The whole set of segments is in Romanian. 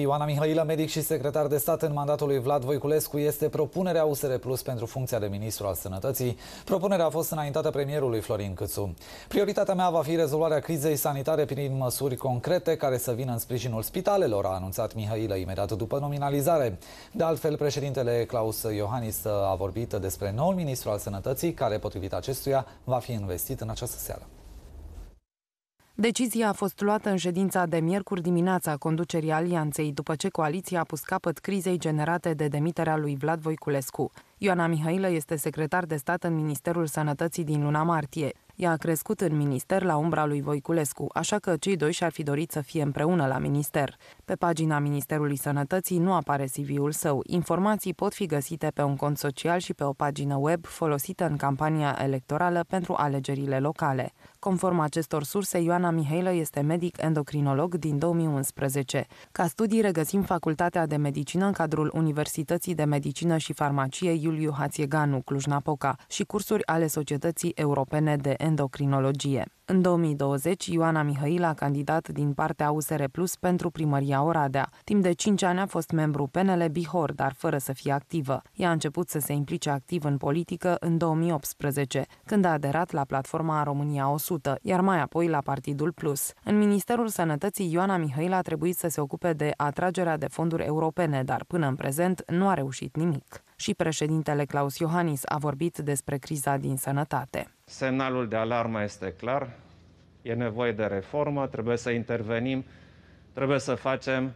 Ioana Mihailă, medic și secretar de stat în mandatul lui Vlad Voiculescu, este propunerea USR Plus pentru funcția de ministru al sănătății. Propunerea a fost înaintată premierului Florin Câțu. Prioritatea mea va fi rezolvarea crizei sanitare prin măsuri concrete care să vină în sprijinul spitalelor, a anunțat Mihailă imediat după nominalizare. De altfel, președintele Claus Iohannis a vorbit despre noul ministru al sănătății, care, potrivit acestuia, va fi investit în această seară. Decizia a fost luată în ședința de miercuri dimineața a conducerii alianței, după ce coaliția a pus capăt crizei generate de demiterea lui Vlad Voiculescu. Ioana Mihailă este secretar de stat în Ministerul Sănătății din luna martie. Ea a crescut în minister la umbra lui Voiculescu, așa că cei doi și-ar fi dorit să fie împreună la minister. Pe pagina Ministerului Sănătății nu apare CV-ul său. Informații pot fi găsite pe un cont social și pe o pagină web folosită în campania electorală pentru alegerile locale. Conform acestor surse, Ioana Mihailă este medic endocrinolog din 2011. Ca studii regăsim Facultatea de Medicină în cadrul Universității de Medicină și Farmacie Iuliu Hațieganu, Cluj-Napoca și cursuri ale Societății Europene de Endocrinologie. În 2020, Ioana Mihail a candidat din partea USR Plus pentru primăria Oradea. Timp de 5 ani a fost membru PNL Bihor, dar fără să fie activă. Ea a început să se implice activ în politică în 2018, când a aderat la platforma România 100, iar mai apoi la Partidul Plus. În Ministerul Sănătății, Ioana Mihail a trebuit să se ocupe de atragerea de fonduri europene, dar până în prezent nu a reușit nimic și președintele Claus Iohannis a vorbit despre criza din sănătate. Semnalul de alarmă este clar, e nevoie de reformă, trebuie să intervenim, trebuie să facem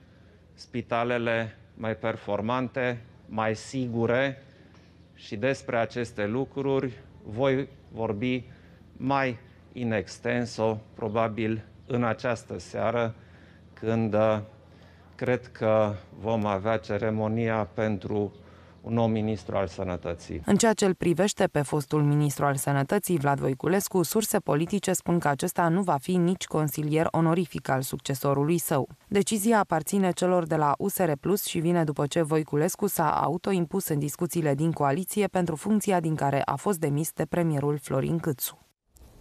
spitalele mai performante, mai sigure și despre aceste lucruri voi vorbi mai in extenso, probabil în această seară, când uh, cred că vom avea ceremonia pentru un nou ministru al sănătății. În ceea ce îl privește pe fostul ministru al sănătății, Vlad Voiculescu, surse politice spun că acesta nu va fi nici consilier onorific al succesorului său. Decizia aparține celor de la USR Plus și vine după ce Voiculescu s-a autoimpus în discuțiile din coaliție pentru funcția din care a fost demis de premierul Florin Câțu.